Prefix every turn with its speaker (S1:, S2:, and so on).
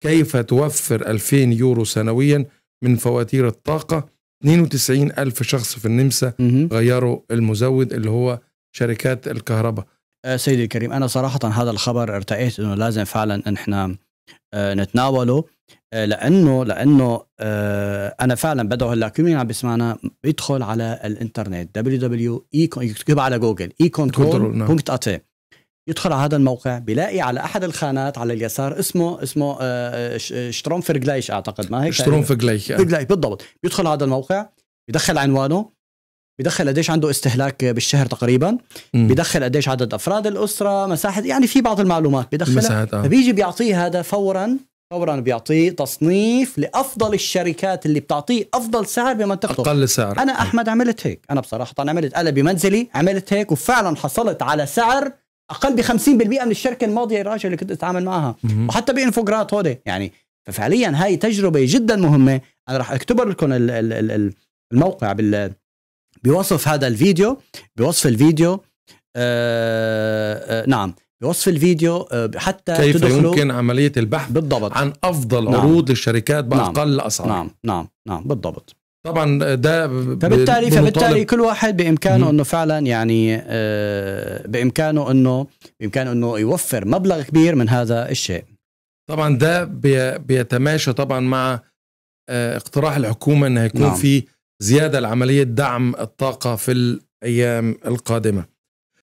S1: كيف توفر 2000 يورو سنويا من فواتير الطاقة 92 ألف شخص في النمسا غيروا المزود اللي هو شركات الكهرباء
S2: آه، سيدي الكريم أنا صراحة هذا الخبر ارتأيت أنه لازم فعلا نحن آه، نتناوله آه، لانه لانه انا فعلا بدعو هلا كل مين عم بيسمعنا يدخل على الانترنت www يكتب على جوجل اي كنترول نعم. يدخل على هذا الموقع بيلاقي على احد الخانات على اليسار اسمه اسمه آه، آه، شترومفرجليش اعتقد ما هيك شترومفرجليش آه. بالضبط بيدخل على هذا الموقع بيدخل عنوانه بدخل قديش عنده استهلاك بالشهر تقريبا م. بدخل قديش عدد افراد الاسره مساحه يعني في بعض المعلومات بدخلها فبيجي بيعطيه هذا فورا فورا بيعطيه تصنيف لافضل الشركات اللي بتعطيه افضل سعر بمنطقته اقل سعر انا احمد عملت هيك انا بصراحه عملت انا بمنزلي عملت هيك وفعلا حصلت على سعر اقل ب 50% من الشركه الماضيه الراجعه اللي كنت اتعامل معها وحتى بانفوجرات هودي يعني ففعليا هاي تجربه جدا مهمه انا راح اكتبر لكم الموقع بال بوصف هذا الفيديو بوصف الفيديو آه آه نعم بوصف الفيديو آه حتى كيف يمكن عملية البحث بالضبط عن أفضل نعم. عروض للشركات بأقل نعم. أسعار نعم نعم نعم بالضبط طبعا ده فبالتالي فبالتالي كل واحد بامكانه انه فعلا يعني آه، بامكانه انه بامكانه انه يوفر مبلغ كبير من هذا الشيء
S1: طبعا ده بيتماشى طبعا مع آه، اقتراح الحكومه انه يكون نعم. في زياده لعمليه دعم الطاقه في الايام القادمه